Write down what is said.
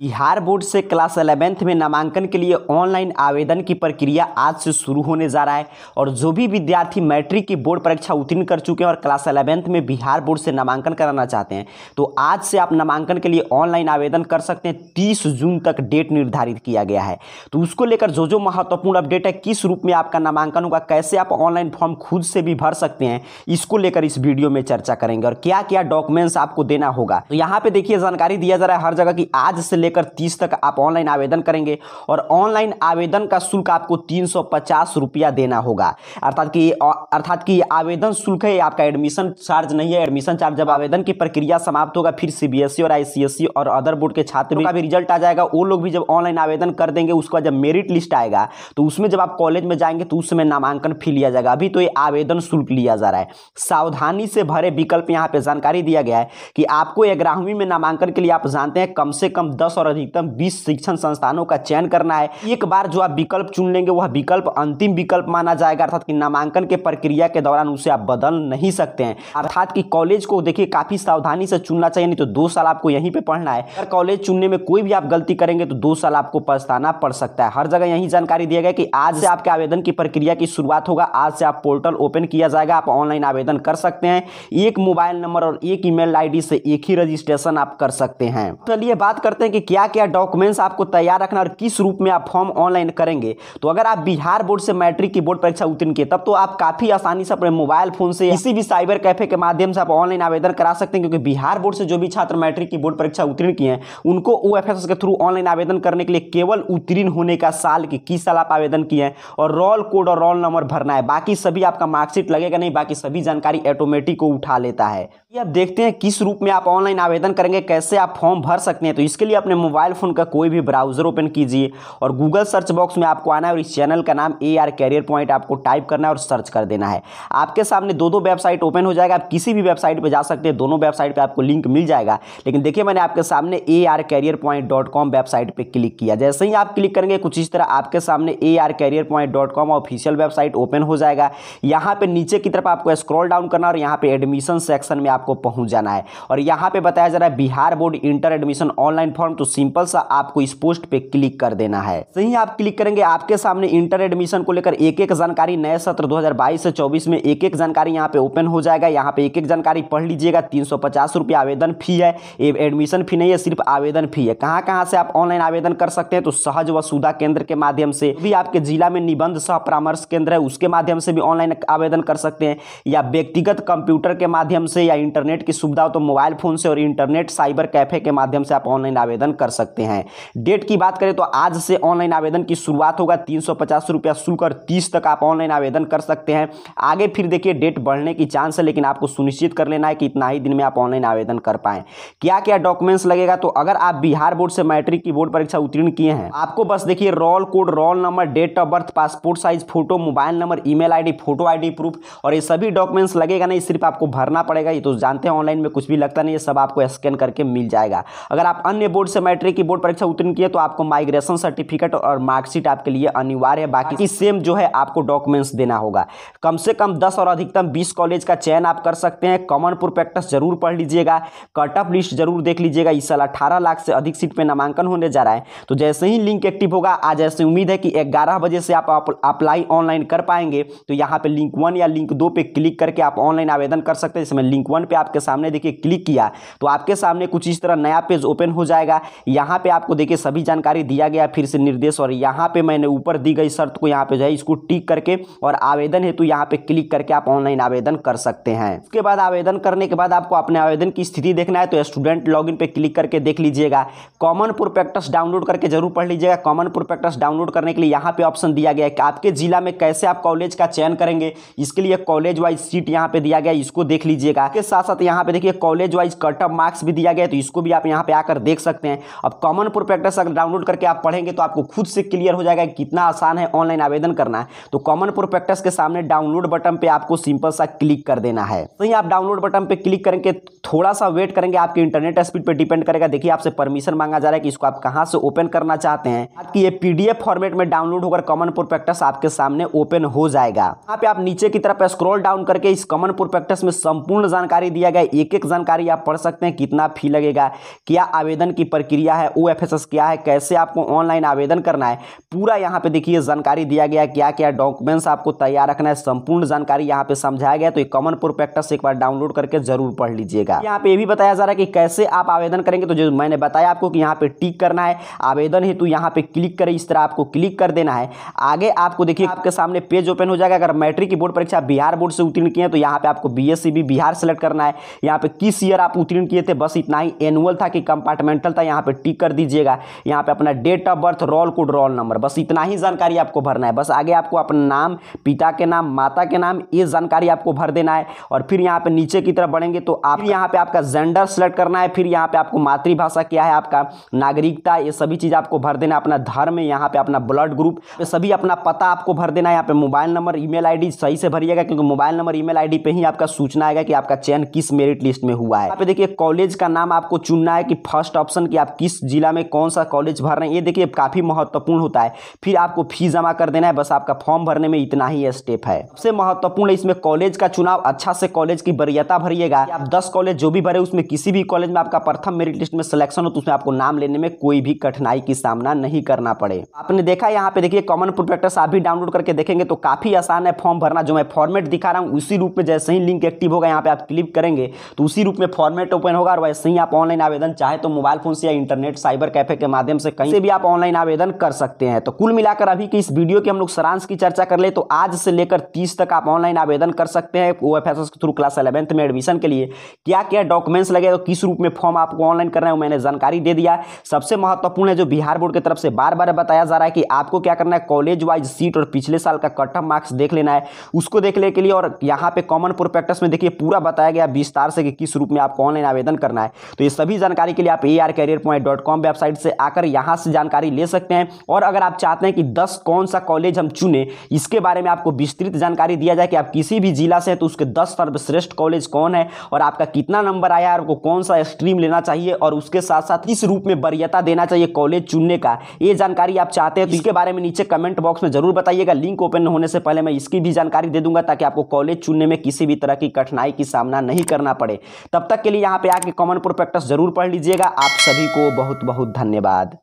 Bihar board से class eleventh में नामांकन के लिए ऑनलाइन आवेदन की प्रक्रिया आज से शुरू होने जा रहा है और जो भी विद्यार्थी मैट्रिक की बोर्ड परीक्षा उत्तीर्ण कर चुके हैं और क्लास एलेवेंथ में बिहार बोर्ड से नामांकन कराना चाहते हैं तो आज से आप नामांकन के लिए ऑनलाइन आवेदन कर सकते हैं तीस जून तक डेट निर्धारित किया गया है तो उसको लेकर जो जो महत्वपूर्ण अपडेट है किस रूप में आपका नामांकन होगा कैसे आप ऑनलाइन फॉर्म खुद से भी भर सकते हैं इसको लेकर इस वीडियो में चर्चा करेंगे और क्या क्या डॉक्यूमेंट्स आपको देना होगा तो यहाँ पे देखिए जानकारी दिया जा रहा है हर जगह की आज से लेकर तीस तक आप ऑनलाइन आवेदन करेंगे और ऑनलाइन आवेदन का शुल्क आपको तीन सौ पचास रुपया देना होगा अर्थात कि अर्थात कि आवेदन शुल्क है आपका एडमिशन चार्ज नहीं है एडमिशन चार्ज जब आवेदन की प्रक्रिया समाप्त होगा फिर सी e और आई e और अदर बोर्ड के छात्रों का भी रिजल्ट आ जाएगा वो लोग भी जब ऑनलाइन आवेदन कर देंगे उसका जब मेरिट लिस्ट आएगा तो उसमें जब आप कॉलेज में जाएंगे तो उस समय नामांकन फी लिया जाएगा अभी तो ये आवेदन शुल्क लिया जा रहा है सावधानी से भरे विकल्प यहाँ पे जानकारी दिया गया है कि आपको ग्यारहवीं में नामांकन के लिए आप जानते हैं कम से कम दस दस और अधिकतम बीस शिक्षण संस्थानों का चयन करना है एक बार जो आप विकल्प चुन लेंगे वह विकल्प अंतिम विकल्प माना जाएगा अर्थात कि नामांकन के प्रक्रिया के दौरान उसे आप बदल नहीं सकते हैं अर्थात कि कॉलेज को देखिए काफ़ी सावधानी से चुनना चाहिए नहीं तो दो साल आपको यहीं पर पढ़ना है अगर कॉलेज चुनने में कोई भी आप गलती करेंगे तो दो साल आपको पछताना पड़ सकता है हर जगह यही जानकारी दिया गया कि आज से आपके आवेदन की प्रक्रिया की शुरुआत होगा आज से आप पोर्टल ओपन किया जाएगा आप ऑनलाइन आवेदन कर सकते हैं एक मोबाइल नंबर और एक ईमेल आईडी से एक ही रजिस्ट्रेशन आप कर सकते हैं चलिए तो बात करते हैं कि क्या क्या डॉक्यूमेंट्स आपको तैयार रखना और किस रूप में आप फॉर्म ऑनलाइन करेंगे तो अगर आप बिहार बोर्ड से मैट्रिक की बोर्ड परीक्षा उत्तीर्ण किए तब तो आप काफ़ी आसानी से अपने मोबाइल फोन से किसी भी साइबर कैफे के माध्यम से आप ऑनलाइन आवेदन करा सकते हैं क्योंकि बिहार बोर्ड से जो भी छात्र मैट्रिक की बोर्ड परीक्षा उत्तीर्ण किए हैं उनको ओ के थ्रू ऑनलाइन आवेदन करने के लिए केवल उत्तीर्ण होने का साल के किस साल आप आवेदन किए हैं और रोल कोड और रोल नंबर भरना है बाकी सभी आपका मार्कशीट लगेगा नहीं बाकी सभी जानकारी ऑटोमेटिक को उठा लेता है अब देखते हैं किस रूप में आप ऑनलाइन आवेदन करेंगे कैसे आप फॉर्म भर सकते हैं तो इसके लिए अपने मोबाइल फ़ोन का कोई भी ब्राउज़र ओपन कीजिए और गूगल सर्च बॉक्स में आपको आना है और इस चैनल का नाम ए आर कैरियर पॉइंट आपको टाइप करना है और सर्च कर देना है आपके सामने दो दो वेबसाइट ओपन हो जाएगा आप किसी भी वेबसाइट पर जा सकते हैं दोनों वेबसाइट पर आपको लिंक मिल जाएगा लेकिन देखिए मैंने आपके सामने A R career point dot com website पर क्लिक किया जैसे ही आप क्लिक करेंगे कुछ इस तरह आपके सामने A R career point dot com official website open हो जाएगा यहाँ पर नीचे की तरफ आपको स्क्रॉल डाउन करना और यहाँ पर एडमिशन सेक्शन में आप आपको पहुंच जाना है और यहां पे बताया जा रहा है Bihar board inter admission online form तो सिंपल सा आपको इस पोस्ट पे क्लिक कर देना है सही आप क्लिक करेंगे आपके सामने इंटर एडमिशन को लेकर एक एक जानकारी नए सत्र दो से चौबीस में एक एक जानकारी यहाँ पे ओपन हो जाएगा यहाँ पे एक एक जानकारी पढ़ लीजिएगा तीन आवेदन फी है एडमिशन फी नहीं है सिर्फ आवेदन फी है कहाँ कहाँ से आप ऑनलाइन आवेदन कर सकते हैं तो सहज व सुधा केंद्र के माध्यम से भी आपके जिला में निबंध सह परामर्श केंद्र है उसके माध्यम से भी ऑनलाइन आवेदन कर सकते हैं या व्यक्तिगत कंप्यूटर के माध्यम से या इंटरनेट की सुविधा तो मोबाइल फ़ोन से और इंटरनेट साइबर कैफ़े के माध्यम से आप ऑनलाइन आवेदन कर सकते हैं डेट की बात करें तो आज से ऑनलाइन आवेदन की शुरुआत होगा तीन सौ शुल्क और तीस तक आप ऑनलाइन आवेदन कर सकते हैं आगे फिर देखिए डेट बढ़ने की चांस है लेकिन आपको सुनिश्चित कर लेना है कि इतना ही दिन में आप ऑनलाइन आवेदन कर पाए क्या क्या डॉक्यूमेंट्स लगेगा तो अगर आप बिहार बोर्ड से मैट्रिक की बोर्ड परीक्षा उत्तीर्ण किए हैं आपको बस देखिए roll code roll number date of birth passport size photo mobile number email ID photo ID proof और ये सभी डॉक्यूमेंट्स लगेगा नहीं सिर्फ आपको भरना पड़ेगा ये तो जानते हैं ऑनलाइन में कुछ भी लगता नहीं है सब आपको स्कैन करके मिल जाएगा अगर आप अन्य बोर्ड से मैट्रिक की बोर्ड परीक्षा उत्तीर्ण किए तो आपको माइग्रेशन सर्टिफिकेट और मार्कशीट आपके लिए अनिवार्य है बाकी सेम जो है आपको डॉक्यूमेंट्स देना होगा कम से कम दस और अधिकतम बीस कॉलेज का चयन आप कर सकते हैं कॉमन प्रोपेक्टस जरूर पढ़ लीजिएगा कट ऑफ लिस्ट जरूर देख लीजिएगा इस साल अठारह लाख से अधिक सीट पर नामांकन होने जा रहा है तो जैसे ही लिंक एक्टिव होगा आज ऐसे उम्मीद है कि ग्यारह बजे से आप अप्लाई ऑनलाइन कर पाएंगे तो यहाँ पे लिंक वन या लिंक दो पे क्लिक करके आप ऑनलाइन आवेदन कर सकते हैं मैं लिंक वन पे आपके सामने देखिए क्लिक किया तो आपके सामने कुछ इस तरह नया पेज ओपन हो जाएगा यहाँ पे आपको देखिए सभी जानकारी दिया गया फिर से निर्देश और यहाँ पे मैंने ऊपर दी गई शर्त को यहाँ पे जो है इसको टिक करके और आवेदन हेतु यहाँ पे क्लिक करके आप ऑनलाइन आवेदन कर सकते हैं उसके बाद आवेदन करने के बाद आपको अपने आवेदन की स्थिति देखना है तो स्टूडेंट लॉग इन क्लिक करके देख लीजिएगा कॉमन प्रोपेक्टस डाउनलोड करके जरूर पढ़ लीजिएगा कॉमन प्रोपेक्टस डाउनलोड करने के लिए यहाँ पे ऑप्शन दिया गया है आपके जिला में कैसे आप कॉलेज का चयन करेंगे इसके लिए कॉलेज वाइज सीट यहाँ पे दिया गया इसको देख लीजिएगा साथ साथ यहाँ पे देखिए college wise cut off marks भी दिया गया है तो इसको भी आप यहाँ पे आकर देख सकते हैं अब कॉमन प्रोपेक्टस अगर डाउनलोड करके आप पढ़ेंगे तो आपको खुद से क्लियर हो जाएगा कितना आसान है ऑनलाइन आवेदन करना है तो कॉमन प्रोपेक्टस के सामने डाउनलोड बटन पर आपको सिंपल सा क्लिक कर देना है तो आप डाउनलोड बटन पर क्लिक करेंगे थोड़ा सा वेट करेंगे आपके इंटरनेट स्पीड पर डिपेंड करेगा देखिए आपसे परमिशन मांगा जा रहा है कि इसको आप कहाँ से ओपन करना चाहते हैं आपकी ये पीडीएफ फॉर्मेट में डाउनलोड होकर कॉमन प्रोपेक्टस आपके सामने ओपन हो जाएगा यहाँ पे आप नीचे की तरफ स्क्रॉल डाउन करके इस कॉमन प्रोपेक्टस में संपूर्ण जानकारी जानकारी दिया गया एक एक जानकारी आप पढ़ सकते हैं कितना फी लगेगा क्या आवेदन की प्रक्रिया है ओ क्या है कैसे आपको ऑनलाइन आवेदन करना है पूरा यहाँ पे देखिए जानकारी दिया गया क्या क्या डॉक्यूमेंट्स आपको तैयार रखना है संपूर्ण जानकारी यहाँ पे समझाया गया तो ये कॉमन प्रोपेक्टस एक बार डाउनलोड करके जरूर पढ़ लीजिएगा यहाँ पे भी बताया जा रहा है कि कैसे आप आवेदन करेंगे तो जो मैंने बताया आपको कि यहाँ पे टिक करना है आवेदन हेतु यहाँ पे क्लिक करें इस तरह आपको क्लिक कर देना है आगे आपको देखिए आपके सामने पेज ओपन हो जाएगा अगर मैट्रिक की बोर्ड परीक्षा बिहार बोर्ड से उत्तीर्ण किए तो यहाँ पे आपको बी बिहार सेलेक्ट करना करना है यहाँ पे किस ईयर आप उत्तीर्ण किए थे बस इतना ही एनुअल था कि कंपार्टमेंटल था यहाँ पे टिक कर दीजिएगा यहाँ पे अपना date of birth roll code roll number बस इतना ही जानकारी आपको भरना है बस आगे आपको अपना नाम पिता के नाम माता के नाम ये जानकारी आपको भर देना है और फिर यहाँ पे नीचे की तरफ बढ़ेंगे तो आप यहाँ पे आपका जेंडर सेलेक्ट करना है फिर यहाँ पे आपको मातृभाषा क्या है आपका नागरिकता ये सभी चीज़ आपको भर देना अपना धर्म यहाँ पे अपना ब्लड ग्रुप सभी अपना पता आपको भर देना है यहाँ पे मोबाइल नंबर ईमेल आईडी सही से भरिएगा क्योंकि मोबाइल नंबर ईमेल आईडी पे ही आपका सूचना आएगा कि आपका चयन किस मेरिट लिस्ट में हुआ है देखिए कॉलेज का नाम आपको चुनना है कि फर्स्ट ऑप्शन की आप किस जिला में कौन सा कॉलेज भर रहे हैं ये देखिए काफ़ी महत्वपूर्ण होता है फिर आपको फीस जमा कर देना है बस आपका फॉर्म भरने में इतना ही स्टेप है सबसे महत्वपूर्ण इसमें कॉलेज का चुनाव अच्छा से कॉलेज की वरीयता भरिएगा आप दस कॉलेज जो भी भरे उसमें किसी भी कॉलेज में आपका प्रथम मेरिट लिस्ट में सिलेक्शन हो तो उसमें आपको नाम लेने में कोई भी कठिनाई की सामना नहीं करना पड़े आपने देखा यहाँ पे देखिए कॉमन प्रोटेक्टर्स आप भी डाउनलोड करके देखेंगे तो काफ़ी आसान है फॉर्म भरना जो मैं फॉर्मेट दिखा रहा हूँ उसी रूप में जैसे ही लिंक एक्टिव होगा यहाँ पे आप क्लिक करेंगे तो उसी रूप में फॉर्मेट ओपन होगा और वैसे ही आप ऑनलाइन आवेदन चाहे तो मोबाइल फोन से या इंटरनेट साइबर कैफे के माध्यम से कहीं से भी आप ऑनलाइन आवेदन कर सकते हैं तो कुल मिलाकर अभी की इस वीडियो के हम लोग सारांश की चर्चा कर ले तो आज से लेकर तीस तक आप ऑनलाइन आवेदन कर सकते हैं ओ एफ के थ्रू क्लास इलेवंथ में एडमिशन के लिए क्या क्या डॉक्यूमेंट्स लगे तो किस रूप में फॉर्म आपको ऑनलाइन करना है मैंने जानकारी दे दिया सबसे महत्वपूर्ण है जो बिहार बोर्ड की तरफ से बार बार बताया जा रहा है कि आपको क्या करना है कॉलेज वाइज सीट और पिछले साल का कट ऑफ मार्क्स देख लेना है उसको देखने के लिए और यहाँ पे कॉमन प्रोपेक्टस में देखिए पूरा बताया गया गया विस्तार से कि किस रूप में आपको ऑनलाइन आवेदन करना है तो ये सभी जानकारी के लिए आप A R career point dot com website से आकर यहाँ से जानकारी ले सकते हैं और अगर आप चाहते हैं कि दस कौन सा कॉलेज हम चुने इसके बारे में आपको विस्तृत जानकारी दिया जाए कि आप किसी भी जिला से हैं तो उसके दस सर्वश्रेष्ठ कॉलेज कौन है और आपका कितना नंबर आया है आपको कौन सा स्ट्रीम लेना चाहिए और उसके साथ साथ किस रूप में वरीयता देना चाहिए कॉलेज चुनने का ये जानकारी आप चाहते हैं तो इसके बारे में नीचे कमेंट बॉक्स में जरूर बताइएगा लिंक ओपन होने से पहले मैं इसकी भी जानकारी दे दूंगा ताकि आपको कॉलेज चुनने में किसी भी तरह की कठिनाई की सामना नहीं करना पड़े तब तक के लिए यहाँ पे आके कॉमन प्रोपेक्टस जरूर पढ़ लीजिएगा आप सभी को बहुत बहुत धन्यवाद